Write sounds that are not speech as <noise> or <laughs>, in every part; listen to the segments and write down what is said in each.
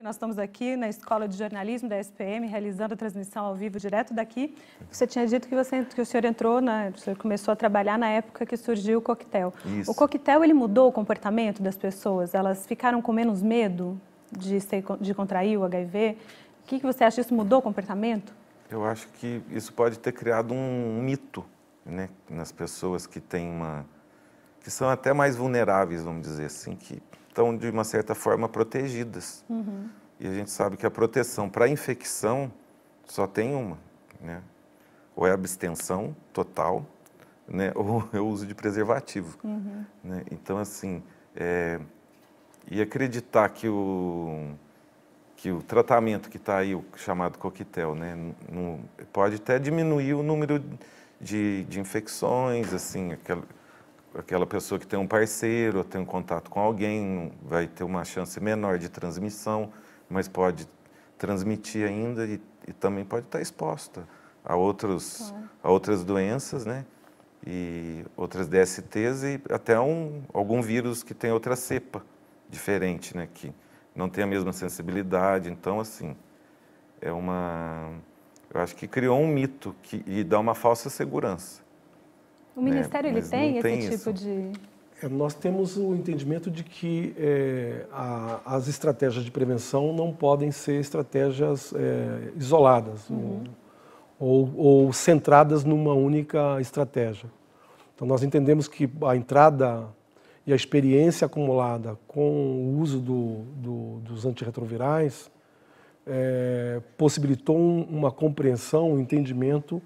Nós estamos aqui na Escola de Jornalismo da SPM, realizando a transmissão ao vivo direto daqui. Você tinha dito que, você, que o senhor entrou, na, o senhor começou a trabalhar na época que surgiu o coquetel. Isso. O coquetel, ele mudou o comportamento das pessoas? Elas ficaram com menos medo de, ser, de contrair o HIV? O que, que você acha? Isso mudou o comportamento? Eu acho que isso pode ter criado um mito né, nas pessoas que têm uma... que são até mais vulneráveis, vamos dizer assim, que estão, de uma certa forma, protegidas. Uhum. E a gente sabe que a proteção para a infecção só tem uma, né? Ou é abstenção total, né? <laughs> Ou é o uso de preservativo, uhum. né? Então, assim, é... e acreditar que o que o tratamento que está aí, o chamado coquetel, né? pode até diminuir o número de, de infecções, assim, aquela aquela pessoa que tem um parceiro, tem um contato com alguém, vai ter uma chance menor de transmissão, mas pode transmitir ainda e, e também pode estar exposta a, outros, a outras doenças, né? E outras DSTs e até um, algum vírus que tem outra cepa diferente, né? Que não tem a mesma sensibilidade. Então, assim, é uma. Eu acho que criou um mito que, e dá uma falsa segurança. O Ministério né? ele tem, tem, esse tipo isso. tipo de. É, nós temos o entendimento de que é, a, as estratégias de prevenção não podem ser estratégias é, isoladas uhum. ou, ou centradas numa única estratégia. Então, nós entendemos que a entrada e a experiência acumulada com o uso do, do, dos antirretrovirais é, possibilitou um, uma compreensão, um entendimento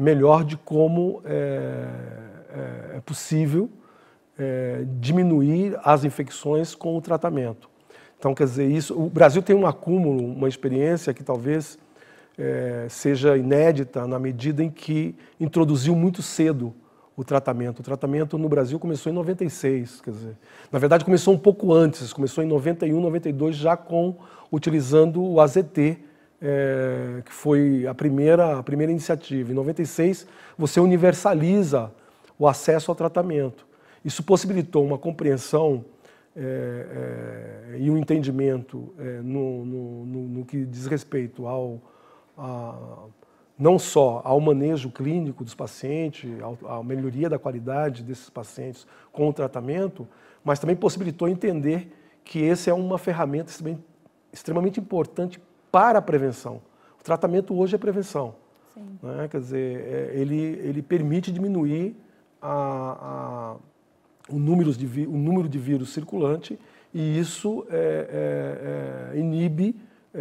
melhor de como é, é, é possível é, diminuir as infecções com o tratamento. Então, quer dizer, isso. O Brasil tem um acúmulo, uma experiência que talvez é, seja inédita na medida em que introduziu muito cedo o tratamento. O tratamento no Brasil começou em 96, quer dizer, na verdade começou um pouco antes, começou em 91, 92 já com utilizando o AZT, é, que foi a primeira, a primeira iniciativa. Em 96, você universaliza o acesso ao tratamento. Isso possibilitou uma compreensão é, é, e um entendimento é, no, no, no, no, que diz respeito ao, a, não só ao manejo clínico dos pacientes, à melhoria da qualidade desses pacientes com o tratamento, mas também possibilitou entender que esse é uma ferramenta extremamente importante para a prevenção. O tratamento hoje é prevenção. Né? Quer dizer, é, ele, ele permite diminuir a, a, o, número de, o número de vírus circulante e isso é, é, é, inibe é,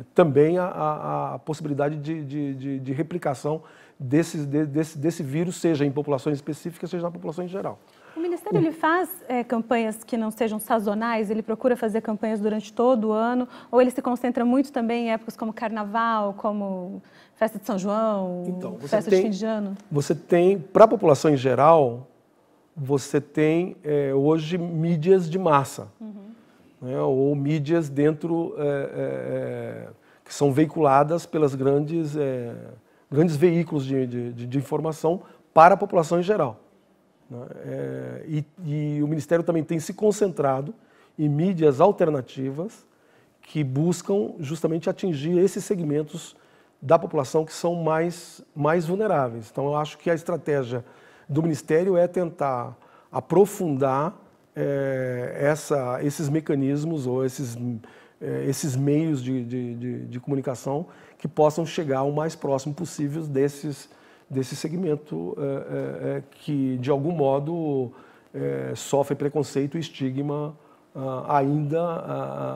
é, também a, a possibilidade de, de, de, replicação desse, desse, desse vírus, seja em populações específicas, seja na população em geral. O Ministério ele faz é, campanhas que não sejam sazonais, ele procura fazer campanhas durante todo o ano, ou ele se concentra muito também em épocas como carnaval, como festa de São João, então, festa tem, de fim de ano? Você tem, para a população em geral, você tem é, hoje mídias de massa, uhum. né, ou mídias dentro, é, é, é que são veiculadas pelas grandes, é, grandes veículos de, de, de informação para a população em geral. Né? É, e, e, o Ministério também tem se concentrado em mídias alternativas que buscam justamente atingir esses segmentos da população que são mais, mais vulneráveis. Então, eu acho que a estratégia do Ministério é tentar aprofundar é, essa, esses mecanismos ou esses, é, esses meios de, de, de, de comunicação que possam chegar o mais próximo possível desses desse segmento é, é, é, que, de algum modo, é, sofre preconceito e estigma ah, ainda. Ah,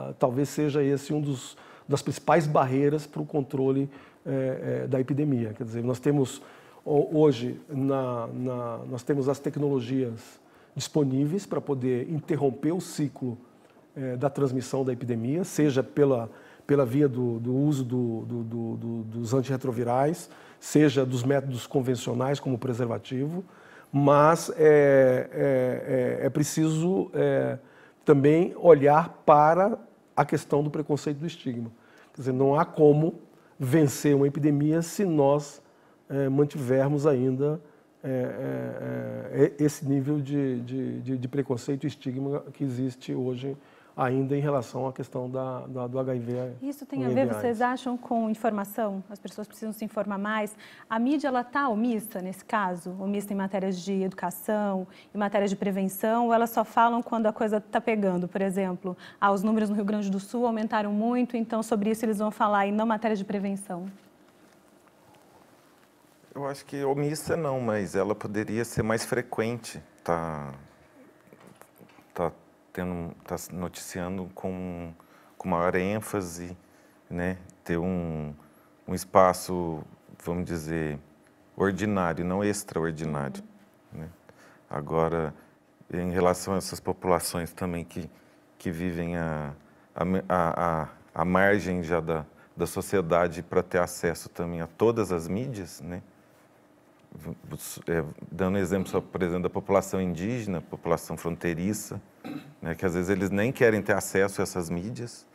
ah, talvez seja esse um dos das principais barreiras para o controle é, da epidemia. Quer dizer, nós temos hoje na, na, nós temos as tecnologias disponíveis para poder interromper o ciclo da transmissão da epidemia, seja pela, pela via do, do uso do, do, dos antirretrovirais, seja dos métodos convencionais, como preservativo, mas é, é, é, é preciso é, também olhar para a questão do preconceito do estigma. Quer dizer, não há como vencer uma epidemia se nós é, mantivermos ainda é, esse nível de, de, de, de preconceito e estigma que existe hoje ainda em relação à questão da, da do HIV. Isso tem a ver, vocês acham, com informação? As pessoas precisam se informar mais. A mídia ela está omissa nesse caso? Omissa em matérias de educação, em matérias de prevenção? Ou elas só falam quando a coisa está pegando? Por exemplo, ah, os números no Rio Grande do Sul aumentaram muito, então sobre isso eles vão falar e não matéria de prevenção? Eu acho que omissa não, mas ela poderia ser mais frequente. Tá, tá tendo tá noticiando com, com maior ênfase, né? ter um, um espaço, vamos dizer, ordinário, não extraordinário. Né? Agora, em relação a essas populações também que, que vivem a, a, a, a margem já da, da sociedade para ter acesso também a todas as mídias, né? É, dando exemplo só, por exemplo, da população indígena, população fronteiriça, né, que às vezes eles nem querem ter acesso a essas mídias,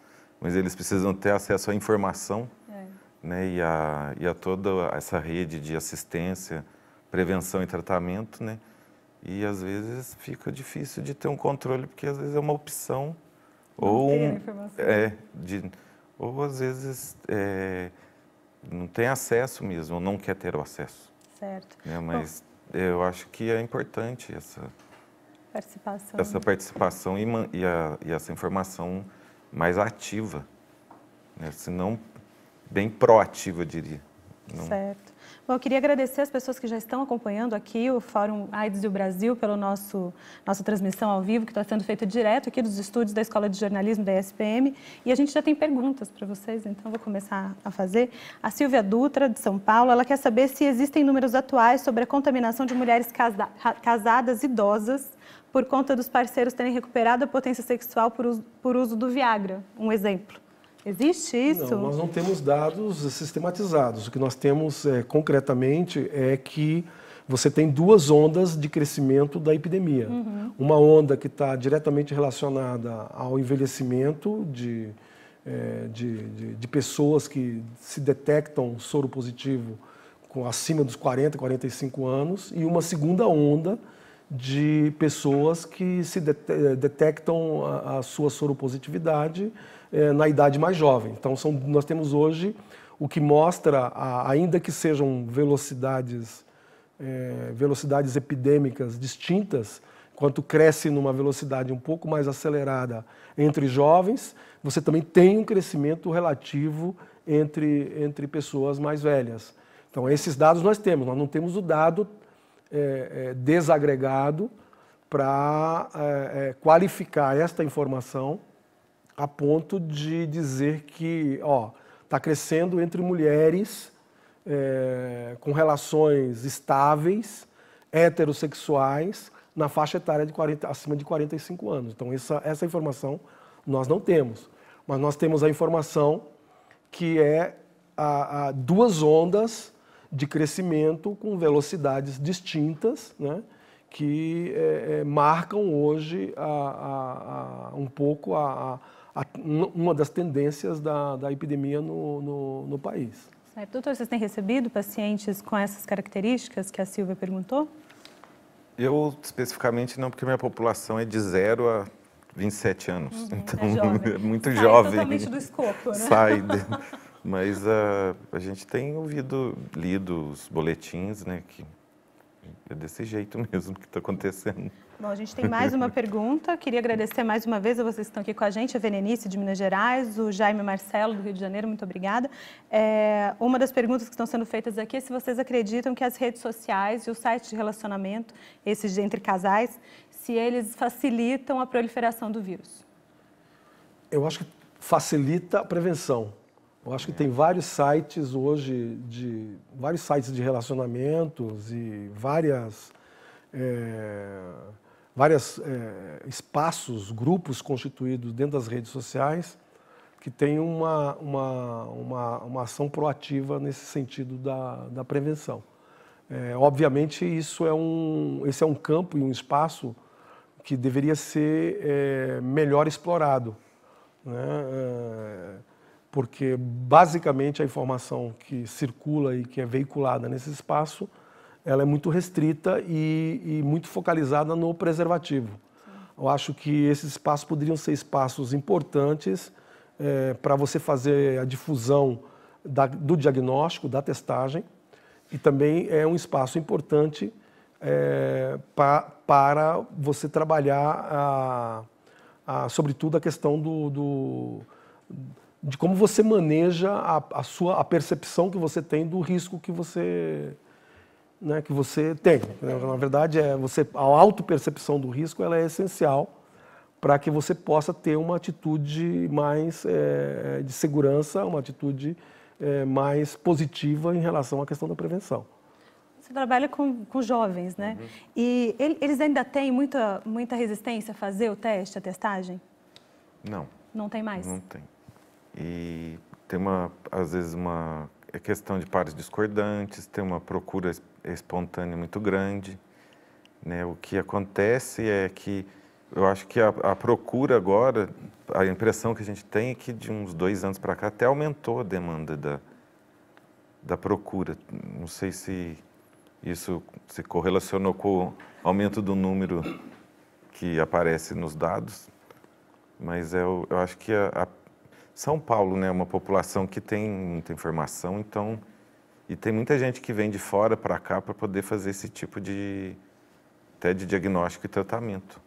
mas eles precisam ter acesso à informação é. né, e, a, e a toda essa rede de assistência, prevenção e tratamento, né? E às vezes fica difícil de ter um controle, porque às vezes é uma opção não ou um, é de, ou às vezes é, não tem acesso mesmo, ou não quer ter o acesso certo. É, mas Bom, eu acho que é importante essa participação, essa participação e, e, a, e essa informação mais ativa, né? se não bem proativa, eu diria. Não... Certo. Bom, eu queria agradecer as pessoas que já estão acompanhando aqui o Fórum AIDS do Brasil pelo nosso nossa transmissão ao vivo, que está sendo feita direto aqui dos estúdios da Escola de Jornalismo da ESPM. E a gente já tem perguntas para vocês, então vou começar a fazer. A Silvia Dutra, de São Paulo, ela quer saber se existem números atuais sobre a contaminação de mulheres casa, casadas idosas por conta dos parceiros terem recuperado a potência sexual por uso, por uso do Viagra, um exemplo. Existe isso? Não, nós não temos dados sistematizados. O que nós temos é, concretamente é que você tem duas ondas de crescimento da epidemia. Uhum. Uma onda que está diretamente relacionada ao envelhecimento de, é, de, de, de, pessoas que se detectam soro positivo com, acima dos 40, 45 anos, e uma segunda onda de pessoas que se é, detectam a, a sua soropositividade positividade eh, na idade mais jovem. Então, são, nós temos hoje o que mostra, a, ainda que sejam velocidades, eh, velocidades epidêmicas distintas, quanto cresce numa velocidade um pouco mais acelerada entre jovens, você também tem um crescimento relativo entre, entre pessoas mais velhas. Então, esses dados nós temos, nós não temos o dado é, é, desagregado para é, qualificar esta informação a ponto de dizer que está crescendo entre mulheres é, com relações estáveis, heterossexuais, na faixa etária de 40, acima de 45 anos. Então, essa, essa informação nós não temos. Mas nós temos a informação que é a, a duas ondas de crescimento com velocidades distintas, né? que é, é, marcam hoje a, a, um pouco a, a, uma das tendências da, da epidemia no, no, no país. Certo. Doutor, vocês têm recebido pacientes com essas características que a Silvia perguntou? Eu, especificamente, não, porque minha população é de 0 a 27 anos. Uhum, então, é, jovem. <laughs> é muito Sai jovem. totalmente do escopo, né? Sai. De... <laughs> Mas uh, a gente tem ouvido, lido os boletins, né, que é desse jeito <laughs> mesmo que está acontecendo. Bom, a gente tem mais uma <laughs> pergunta. Queria agradecer mais uma vez a vocês que estão aqui com a gente, a Venenice de Minas Gerais, o Jaime Marcelo do Rio de Janeiro, muito obrigada. É, uma das perguntas que estão sendo feitas aqui é se vocês acreditam que as redes sociais e o site de relacionamento, esses de entre casais, se eles facilitam a proliferação do vírus. Eu acho que facilita a prevenção eu acho que tem vários sites hoje, de vários sites de relacionamentos e várias, é, várias é, espaços, grupos constituídos dentro das redes sociais que tem uma, uma, uma, uma ação proativa nesse sentido da, da prevenção. É, obviamente, isso é um, esse é um campo e um espaço que deveria ser é, melhor explorado. Né? É, porque basicamente a informação que circula e que é veiculada nesse espaço ela é muito restrita e, e muito focalizada no preservativo. Sim. Eu acho que esses espaços poderiam ser espaços importantes é, para você fazer a difusão da, do diagnóstico, da testagem, e também é um espaço importante é, para você trabalhar, a, a, sobretudo, a questão do, do de como você maneja a, a, sua a percepção que você tem do risco que você né, que você tem. Na verdade, é você a autopercepção do risco ela é essencial para que você possa ter uma atitude mais é, de segurança, uma atitude é, mais positiva em relação à questão da prevenção. Você trabalha com, com jovens, né? Uhum. E eles ainda têm muita, muita resistência a fazer o teste, a testagem? Não. Não tem mais? Não tem. E tem uma, às vezes, uma é questão de pares discordantes, tem uma procura espontânea muito grande. Né? O que acontece é que eu acho que a, a, procura agora, a impressão que a gente tem é que de uns dois anos para cá até aumentou a demanda da, da procura. Não sei se isso se correlacionou com o aumento do número que aparece nos dados, mas eu, é eu acho que a, a são Paulo, né, é uma população que tem muita informação, então e tem muita gente que vem de fora para cá para poder fazer esse tipo de até de diagnóstico e tratamento.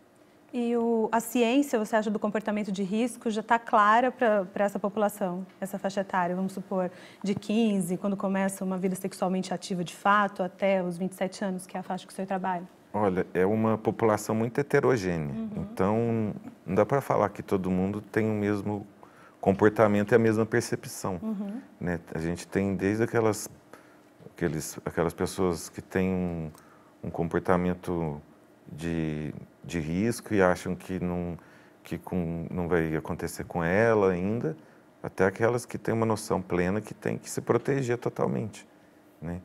E o, a ciência, você acha, do comportamento de risco já está clara para essa população, essa faixa etária, vamos supor, de 15, quando começa uma vida sexualmente ativa de fato, até os 27 anos, que é a faixa que o senhor trabalha? Olha, é uma população muito heterogênea. Uhum. Então, não dá para falar que todo mundo tem o mesmo Comportamento é a mesma percepção. Uhum. Né? A gente tem desde aquelas, aqueles, aquelas pessoas que têm um, um comportamento de, de risco e acham que não, que com, não vai acontecer com ela ainda, até aquelas que têm uma noção plena que tem que se proteger totalmente. Né?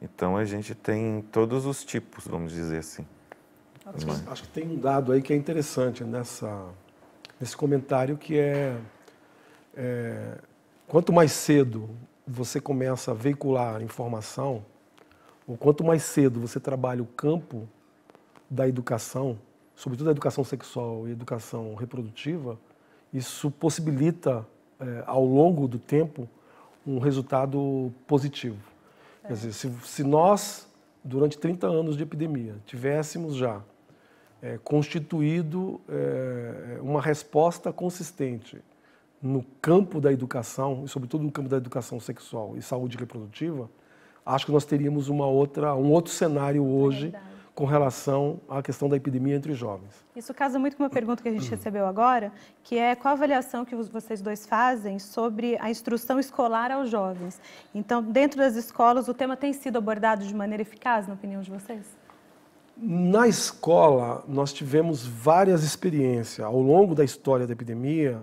Então a gente tem todos os tipos, vamos dizer assim. Acho, acho que tem um dado aí que é interessante nessa, nesse comentário que é é, quanto mais cedo você começa a veicular informação, ou quanto mais cedo você trabalha o campo da educação, sobretudo a educação sexual e educação reprodutiva, isso possibilita, é, ao longo do tempo, um resultado positivo. É. Quer dizer, se, se, nós, durante 30 anos de epidemia, tivéssemos já é, constituído é, uma resposta consistente no campo da educação, e sobretudo no campo da educação sexual e saúde reprodutiva, acho que nós teríamos uma outra, um outro cenário é hoje com relação à questão da epidemia entre os jovens. Isso casa muito com uma pergunta que a gente recebeu agora, que é qual a avaliação que vocês dois fazem sobre a instrução escolar aos jovens. Então, dentro das escolas, o tema tem sido abordado de maneira eficaz, na opinião de vocês? Na escola, nós tivemos várias experiências. Ao longo da história da epidemia,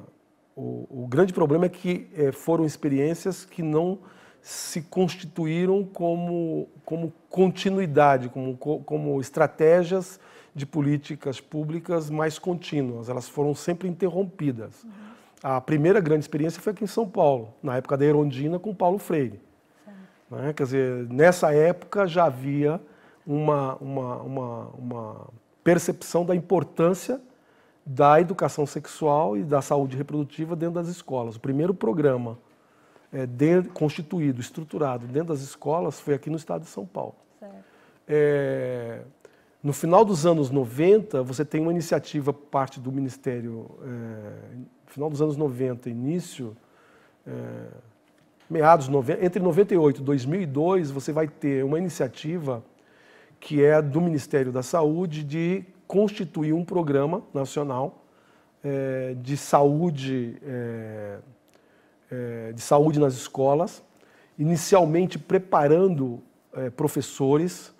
o, o grande problema é que é, foram experiências que não se constituíram como, como continuidade, como, como estratégias de políticas públicas mais contínuas. Elas foram sempre interrompidas. Uhum. A primeira grande experiência foi aqui em São Paulo, na época da Herondina, com Paulo Freire. Né? Quer dizer, nessa época já havia uma, uma, uma, uma percepção da importância da educação sexual e da saúde reprodutiva dentro das escolas. O primeiro programa é, de, constituído, estruturado dentro das escolas foi aqui no estado de São Paulo. É, no final dos anos 90, você tem uma iniciativa parte do Ministério, é, final dos anos 90, início, é, meados, 90, entre 98 e 2002, você vai ter uma iniciativa que é do Ministério da Saúde, de constituir um programa nacional é, de saúde é, é, de saúde nas escolas, inicialmente preparando é, professores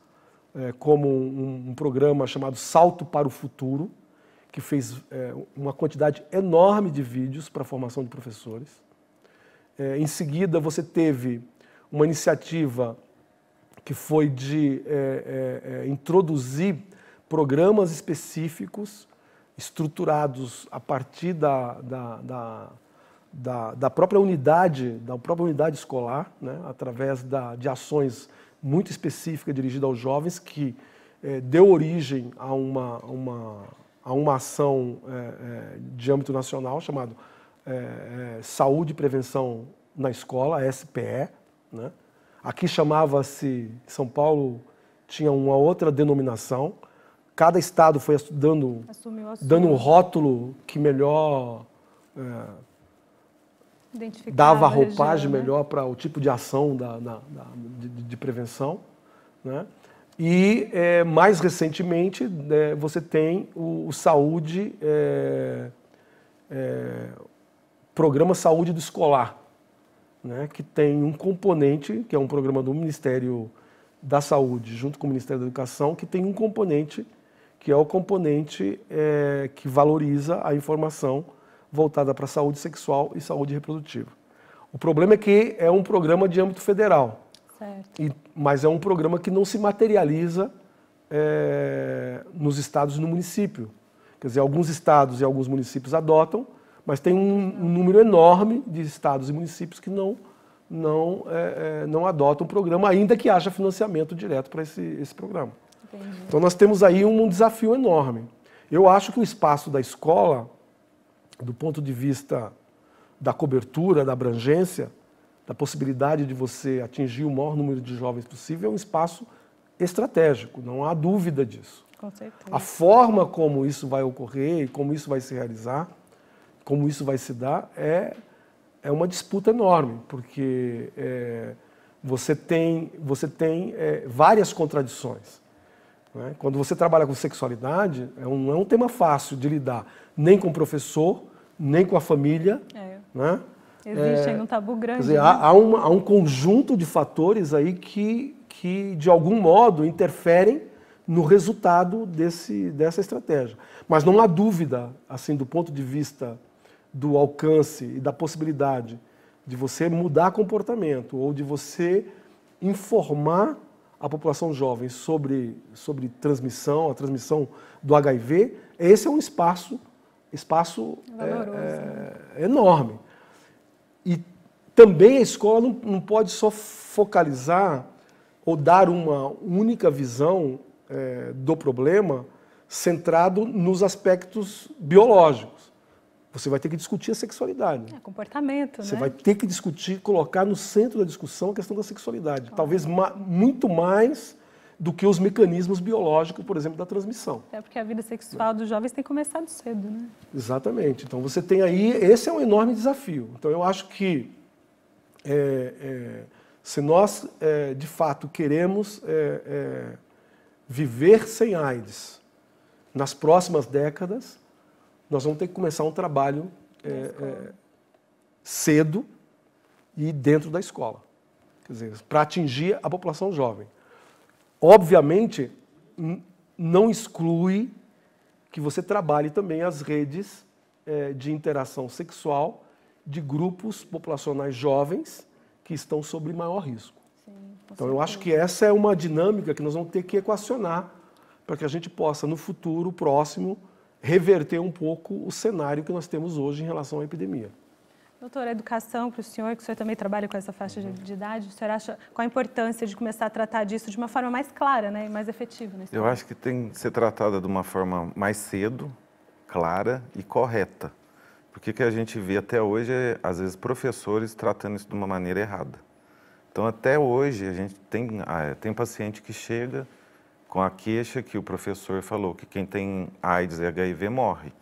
é, como um, um, programa chamado Salto para o Futuro, que fez é, uma quantidade enorme de vídeos para a formação de professores. em seguida, você teve uma iniciativa que foi de é, é, é, introduzir programas específicos estruturados a partir da, da, da, da, da própria unidade, da própria unidade escolar, né, através da, de ações muito específicas dirigidas aos jovens, que é, deu origem a uma, uma, a uma ação é, é, de âmbito nacional chamada Saúde e Prevenção na Escola, SPE, né, Aqui chamava-se, São Paulo tinha uma outra denominação. Cada estado foi dando, dando um rótulo que melhor é, dava a roupagem região, né? melhor para o tipo de ação da, da, da de, de, prevenção. Né? E é, mais recentemente né, você tem o, o Saúde, é, é Programa Saúde do Escolar, né, que tem um componente, que é um programa do Ministério da Saúde, junto com o Ministério da Educação, que tem um componente, que é o componente é, que valoriza a informação voltada para saúde sexual e saúde reprodutiva. O problema é que é um programa de âmbito federal, e, mas é um programa que não se materializa é, nos estados e no município. Quer dizer, alguns estados e alguns municípios adotam, mas tem um, um número enorme de estados e municípios que não, não, é, é, não adotam o programa, ainda que haja financiamento direto para esse, esse programa. Entendi. Então nós temos aí um, um desafio enorme. Eu acho que o espaço da escola, do ponto de vista da cobertura, da abrangência, da possibilidade de você atingir o maior número de jovens possível, é um espaço estratégico, não há dúvida disso. Com certeza. A forma como isso vai ocorrer e como isso vai se realizar como isso vai se dar é, é uma disputa enorme, porque é, você tem, você tem é, várias contradições. Né? Quando você trabalha com sexualidade, é um, não é um tema fácil de lidar, nem com o professor, nem com a família. É. Né? Existe é, um tabu grande. Dizer, né? há, há, uma, há, um conjunto de fatores aí que, que, de algum modo, interferem no resultado desse, dessa estratégia. Mas não há dúvida, assim, do ponto de vista do alcance e da possibilidade de você mudar comportamento ou de você informar a população jovem sobre, sobre transmissão, a transmissão do HIV, esse é um espaço, espaço é, é, né? enorme. E também a escola não, não, pode só focalizar ou dar uma única visão é, do problema centrado nos aspectos biológicos você vai ter que discutir a sexualidade. É, comportamento, Você né? vai ter que discutir, colocar no centro da discussão a questão da sexualidade. Claro. Talvez ma muito mais do que os mecanismos biológicos, por exemplo, da transmissão. É porque a vida sexual é. dos jovens tem começado cedo, né? Exatamente. Então você tem aí, esse é um enorme desafio. Então eu acho que é, é, se nós é, de fato queremos é, é, viver sem AIDS nas próximas décadas, nós vamos ter que começar um trabalho é, é, cedo e dentro da escola, quer dizer, para atingir a população jovem. Obviamente, não exclui que você trabalhe também as redes é, de interação sexual de grupos populacionais jovens que estão sob maior risco. Sim, então, eu acho que essa é uma dinâmica que nós vamos ter que equacionar para que a gente possa, no futuro próximo, reverter um pouco o cenário que nós temos hoje em relação à epidemia. Doutor, a educação para o senhor, que o senhor também trabalha com essa faixa uhum. de, idade, o senhor acha qual a importância de começar a tratar disso de uma forma mais clara né, e mais efetiva? Eu acho que tem que ser tratada de uma forma mais cedo, clara e correta. Porque o que a gente vê até hoje é, às vezes, professores tratando isso de uma maneira errada. Então, até hoje, a gente tem, ah, é, tem paciente que chega com a queixa que o professor falou que quem tem AIDS e HIV morre.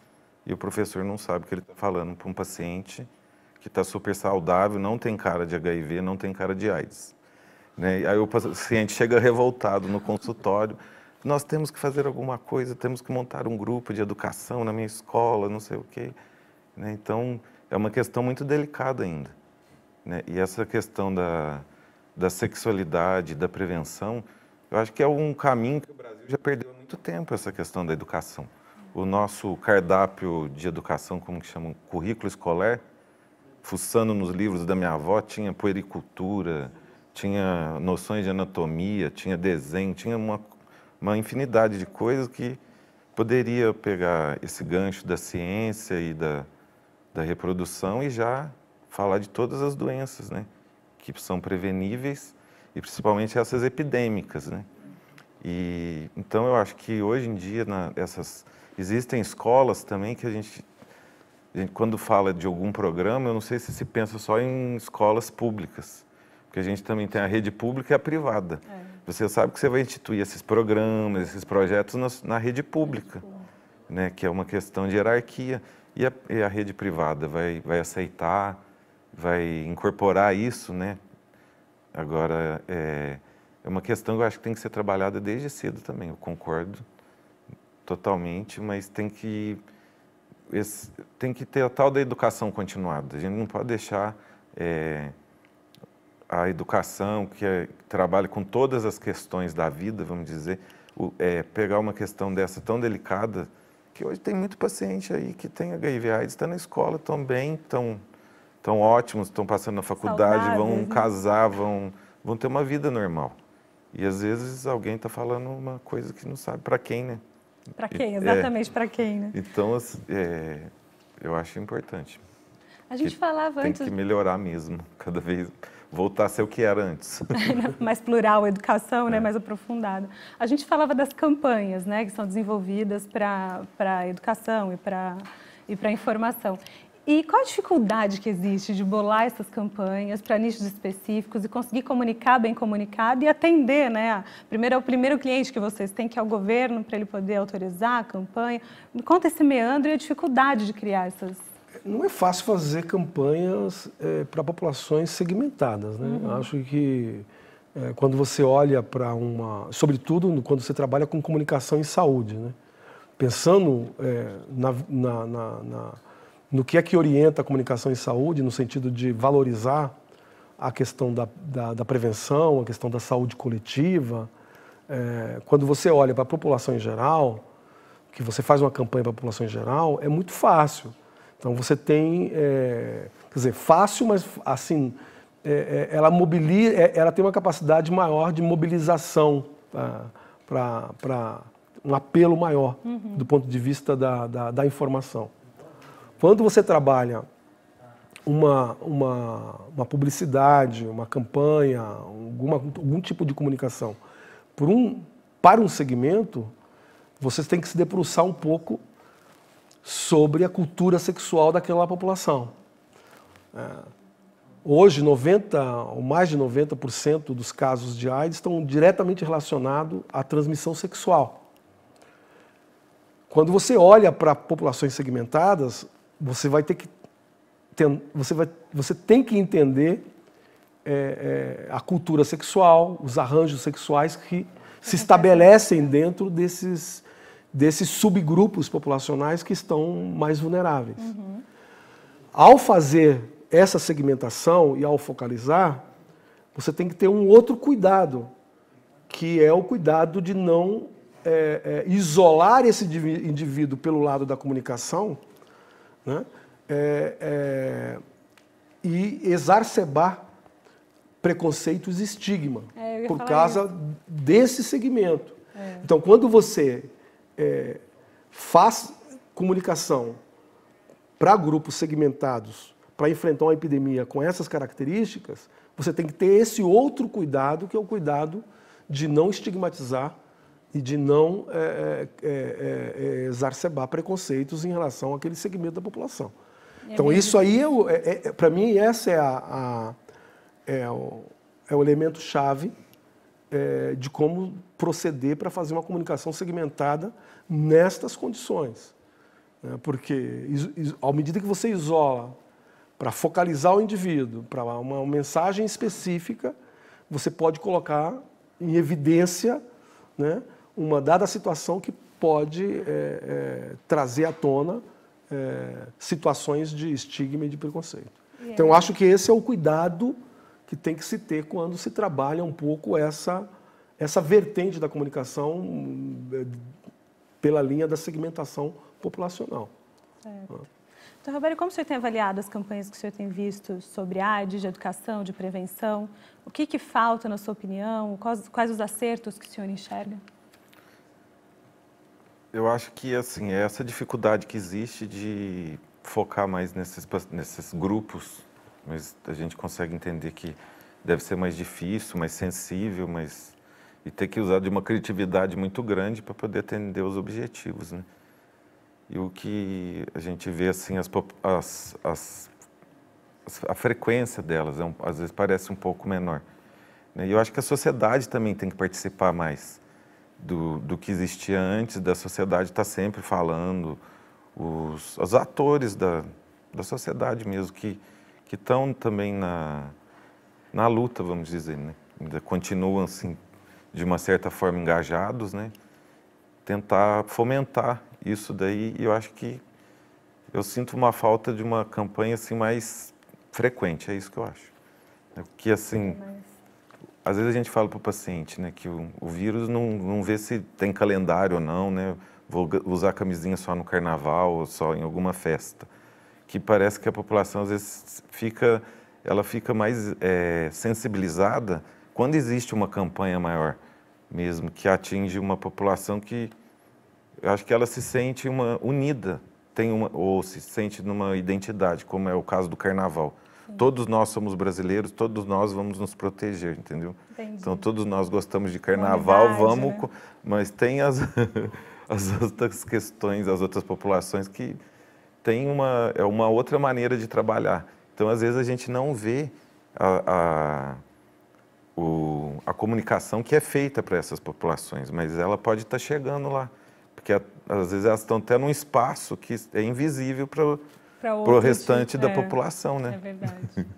E o professor não sabe o que ele está falando para um paciente que está super saudável, não tem cara de HIV, não tem cara de AIDS. Né? Aí o paciente chega revoltado no consultório. Nós temos que fazer alguma coisa, temos que montar um grupo de educação na minha escola, não sei o quê. Né? Então, é uma questão muito delicada ainda. Né? E essa questão da, da sexualidade, da prevenção, eu acho que é um caminho que o Brasil já perdeu muito tempo essa questão da educação. O nosso cardápio de educação, como que chamam, currículo escolar, fuçando nos livros da minha avó, tinha puericultura, tinha noções de anatomia, tinha desenho, tinha uma, uma infinidade de coisas que poderia pegar esse gancho da ciência e da, da reprodução e já falar de todas as doenças, né? Que são preveníveis e principalmente essas epidêmicas, né? E então eu acho que hoje em dia na, essas existem escolas também que a gente, a gente, quando fala de algum programa, eu não sei se se pensa só em escolas públicas, porque a gente também tem a rede pública e a privada. É. Você sabe que você vai instituir esses programas, esses projetos na, na rede pública, é. né? Que é uma questão de hierarquia e a, e a rede privada vai vai aceitar, vai incorporar isso, né? Agora, é, é uma questão que eu acho que tem que ser trabalhada desde cedo também, eu concordo totalmente, mas tem que, esse, tem que ter a tal da educação continuada. A gente não pode deixar é, a educação, que, é, que, trabalha com todas as questões da vida, vamos dizer, o, é, pegar uma questão dessa tão delicada, que hoje tem muito paciente aí que tem HIV AIDS, está na escola também, estão estão ótimos, estão passando na faculdade, vão né? casar, vão, vão ter uma vida normal. E às vezes alguém está falando uma coisa que não sabe para quem, né? Para quem, é. exatamente é, para quem, né? Então, assim, é, eu acho importante. A gente falava tem antes. Tem que melhorar mesmo, <laughs> cada vez voltar a ser o que era antes. <laughs> mais plural, educação, né? É. mais aprofundada. A gente falava das campanhas, né, que são desenvolvidas para a educação e para e para informação. E qual a dificuldade que existe de bolar essas campanhas para nichos específicos e conseguir comunicar bem comunicado e atender, né? Primeiro é o primeiro cliente que vocês têm, que é o governo, para ele poder autorizar a campanha. conta esse meandro e a dificuldade de criar essas. Não é fácil fazer campanhas é, eh, para populações segmentadas, né? Uhum. Acho que é, quando você olha para uma. Sobretudo quando você trabalha com comunicação em saúde, né? Pensando é, na, na, na, na no que é que orienta a comunicação em saúde, no sentido de valorizar a questão da, da, da prevenção, a questão da saúde coletiva. É, quando você olha para a população em geral, que você faz uma campanha para a população em geral, é muito fácil. Então você tem, é, quer dizer, fácil, mas assim, é, é ela, mobiliza, é, ela tem uma capacidade maior de mobilização tá? para um apelo maior uhum. do ponto de vista da, da, da informação. Quando você trabalha uma, uma, uma publicidade, uma campanha, alguma, algum tipo de comunicação por um, para um segmento, você tem que se debruçar um pouco sobre a cultura sexual daquela população. É. Hoje, 90 ou mais de 90% dos casos de AIDS estão diretamente relacionados à transmissão sexual. Quando você olha para populações segmentadas, você vai ter que você, vai, você tem que entender é, é, a cultura sexual, os arranjos sexuais que se estabelecem dentro desses, desses subgrupos populacionais que estão mais vulneráveis. Uhum. Ao fazer essa segmentação e ao focalizar, você tem que ter um outro cuidado, que é o cuidado de não é, é isolar esse indivíduo pelo lado da comunicação né? É, é, e exacerbar preconceitos e estigma é, por causa isso. desse segmento. É. Então, quando você é, faz comunicação para grupos segmentados para enfrentar uma epidemia com essas características, você tem que ter esse outro cuidado, que é o cuidado de não estigmatizar e de não é é, é, é, é, exacerbar preconceitos em relação àquele segmento da população. É então, isso aí, é, para mim, esse é, a, a o, é o elemento chave de como proceder para fazer uma comunicação segmentada nestas condições. Né? Porque, à medida que você isola para focalizar o indivíduo, para uma mensagem específica, você pode colocar em evidência né, uma dada situação que pode é, é trazer à tona é, situações de estigma e de preconceito. Yeah. Então, acho que esse é o cuidado que tem que se ter quando se trabalha um pouco essa, essa vertente da comunicação é, pela linha da segmentação populacional. Certo. Então, Roberto, como o senhor tem avaliado as campanhas que o senhor tem visto sobre AIDS, de educação, de prevenção? O que, que falta, na sua opinião? Quais, quais os acertos que o senhor enxerga? eu acho que assim é essa dificuldade que existe de focar mais nesses, nesses grupos, mas a gente consegue entender que deve ser mais difícil, mais sensível, mas e ter que usar de uma criatividade muito grande para poder atender os objetivos, né? E o que a gente vê assim as, as, as a frequência delas é um, às vezes parece um pouco menor. Né? E eu acho que a sociedade também tem que participar mais do, do que existia antes, da sociedade está sempre falando, os, os atores da, da sociedade mesmo, que estão também na, na luta, vamos dizer, né? ainda continuam, assim, de uma certa forma, engajados, né? tentar fomentar isso daí, e eu acho que eu sinto uma falta de uma campanha assim mais frequente, é isso que eu acho. Que assim, é, às vezes a gente fala para o paciente né, que o, o, vírus não, não vê se tem calendário ou não, né? Vou usar camisinha só no carnaval ou só em alguma festa. Que parece que a população às vezes fica, ela fica mais é, sensibilizada quando existe uma campanha maior mesmo, que atinge uma população que eu acho que ela se sente uma unida, tem uma ou se sente numa identidade, como é o caso do carnaval. Todos nós somos brasileiros, todos nós vamos nos proteger, entendeu? Entendi. Então todos nós gostamos de carnaval, Unidade, vamos, né? mas tem as, <laughs> as outras questões, as outras populações que tem uma é uma outra maneira de trabalhar. Então às vezes a gente não vê a, a, o, a comunicação que é feita para essas populações, mas ela pode estar tá chegando lá, porque a, às vezes elas estão até num espaço que é invisível para para o restante tipo, da é, população, né? É verdade. <laughs>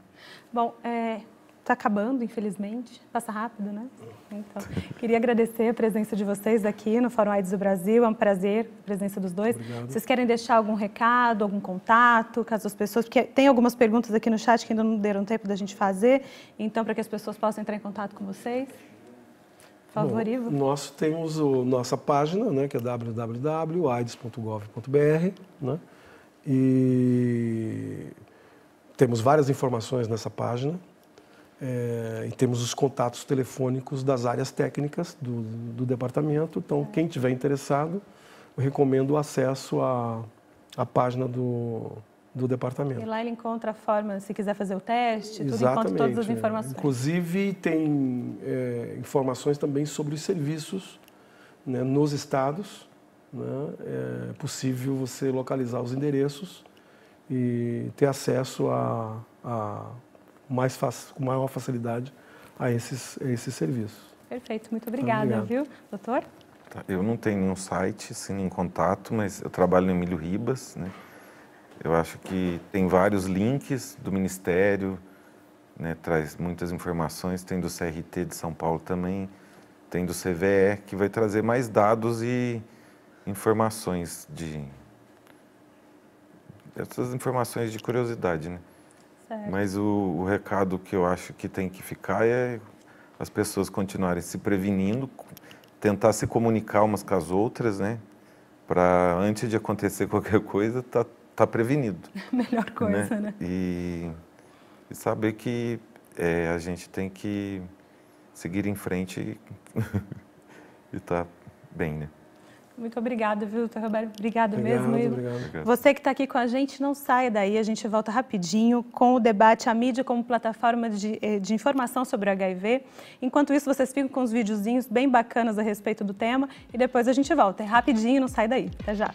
Bom, é, Está acabando, infelizmente. Passa rápido, né? Então, queria agradecer a presença de vocês aqui no Fórum AIDS do Brasil. É um prazer a presença dos dois. Obrigado. Vocês querem deixar algum recado, algum contato, caso as pessoas... Porque tem algumas perguntas aqui no chat que ainda não deram tempo da gente fazer. Então, para que as pessoas possam entrar em contato com vocês. Por favor, Bom, Ivo. Nós temos a nossa página, né, que é www.aids.gov.br, né? E temos várias informações nessa página. É, e temos os contatos telefônicos das áreas técnicas do, do departamento. Então, quem tiver interessado, recomendo o acesso à, à página do, do departamento. E lá ele encontra a forma, se quiser fazer o teste, tudo Exatamente, encontra todas as é. informações. É. Inclusive, tem é, informações também sobre os serviços né, nos estados né, é possível você localizar os endereços e ter acesso a, a mais com maior facilidade a esses, a esses serviços. Perfeito, muito obrigada, Obrigado. viu, doutor? Tá, eu não tenho nenhum site, sim, nenhum contato, mas eu trabalho no Emílio Ribas, né? Eu acho que tem vários links do Ministério, né? traz muitas informações, tem do CRT de São Paulo também, tem do CVE, que vai trazer mais dados e informações de. essas informações de curiosidade, né? Certo. Mas o, o recado que eu acho que tem que ficar é as pessoas continuarem se prevenindo, tentar se comunicar umas com as outras, né? Para antes de acontecer <laughs> qualquer coisa, tá, tá prevenido. <laughs> Melhor coisa, né? né? E, e, saber que é, a gente tem que seguir em frente e, <laughs> e tá bem, né? Muito obrigada, viu, doutor Roberto? Obrigada obrigado, mesmo. Obrigado. obrigado. Você que está aqui com a gente, não saia daí. A gente volta rapidinho com o debate A Mídia como plataforma de, eh, de informação sobre HIV. Enquanto isso, vocês ficam com uns videozinhos bem bacanas a respeito do tema e depois a gente volta. É rapidinho, não sai daí. Até já.